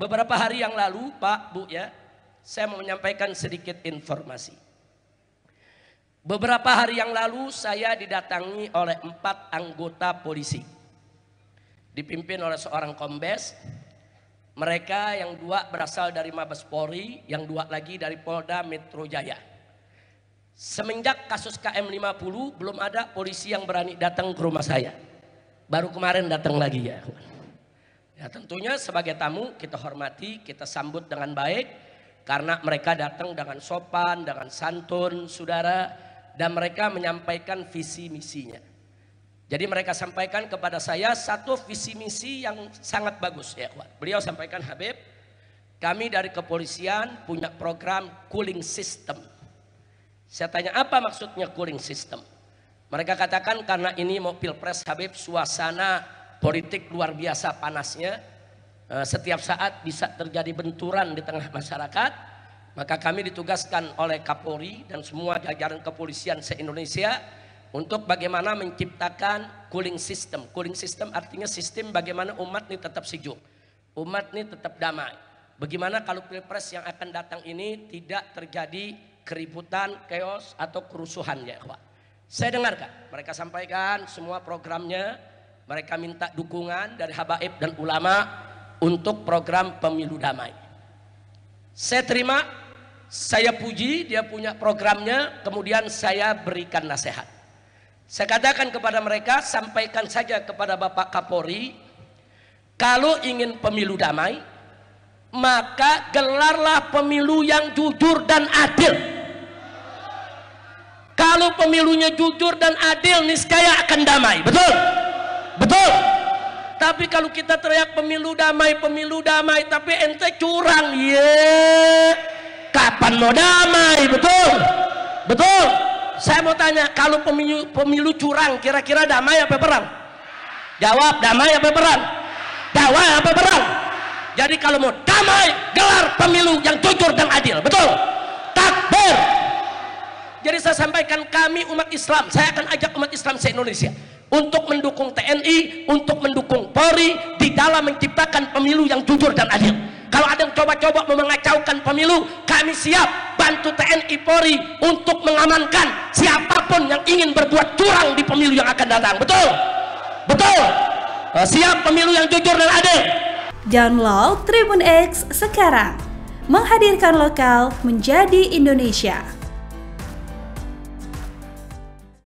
beberapa hari yang lalu Pak Bu ya saya mau menyampaikan sedikit informasi beberapa hari yang lalu saya didatangi oleh empat anggota polisi dipimpin oleh seorang kombes mereka yang dua berasal dari Mabes Polri, yang dua lagi dari Polda Metro Jaya. Semenjak kasus KM 50 belum ada polisi yang berani datang ke rumah saya. Baru kemarin datang lagi ya. Ya, tentunya sebagai tamu kita hormati, kita sambut dengan baik karena mereka datang dengan sopan, dengan santun, saudara, dan mereka menyampaikan visi misinya. Jadi mereka sampaikan kepada saya satu visi misi yang sangat bagus ya. Beliau sampaikan Habib, kami dari kepolisian punya program cooling system. Saya tanya apa maksudnya cooling system? Mereka katakan karena ini mau pilpres Habib suasana politik luar biasa panasnya. Eh, setiap saat bisa terjadi benturan di tengah masyarakat. Maka kami ditugaskan oleh Kapolri dan semua jajaran kepolisian se-Indonesia untuk bagaimana menciptakan cooling system. Cooling system artinya sistem bagaimana umat ini tetap sejuk. Umat ini tetap damai. Bagaimana kalau pilpres yang akan datang ini tidak terjadi keributan, chaos atau kerusuhan ya, Pak. Saya dengarkan, mereka sampaikan semua programnya, mereka minta dukungan dari habaib dan ulama untuk program pemilu damai. Saya terima, saya puji dia punya programnya, kemudian saya berikan nasihat. Saya katakan kepada mereka, sampaikan saja kepada Bapak Kapolri, kalau ingin pemilu damai, maka gelarlah pemilu yang jujur dan adil. Kalau pemilunya jujur dan adil, niscaya akan damai. Betul? Betul. Tapi kalau kita teriak pemilu damai, pemilu damai, tapi ente curang, ye. Yeah. Kapan mau damai? Betul. Betul. Saya mau tanya, kalau pemilu pemilu curang, kira-kira damai apa perang? Jawab, damai apa perang? Damai apa perang? Jadi kalau mau damai, gelar pemilu yang jujur dan adil. Betul. Takbir. Jadi saya sampaikan kami umat Islam, saya akan ajak umat Islam se-Indonesia untuk mendukung TNI, untuk mendukung Polri di dalam menciptakan pemilu yang jujur dan adil. Kalau ada yang coba-coba mengacaukan pemilu, kami siap bantu TNI Polri untuk mengamankan siapapun yang ingin berbuat curang di pemilu yang akan datang. Betul? Betul? Eh, siap pemilu yang jujur dan adil. Download Tribun X sekarang. Menghadirkan lokal menjadi Indonesia.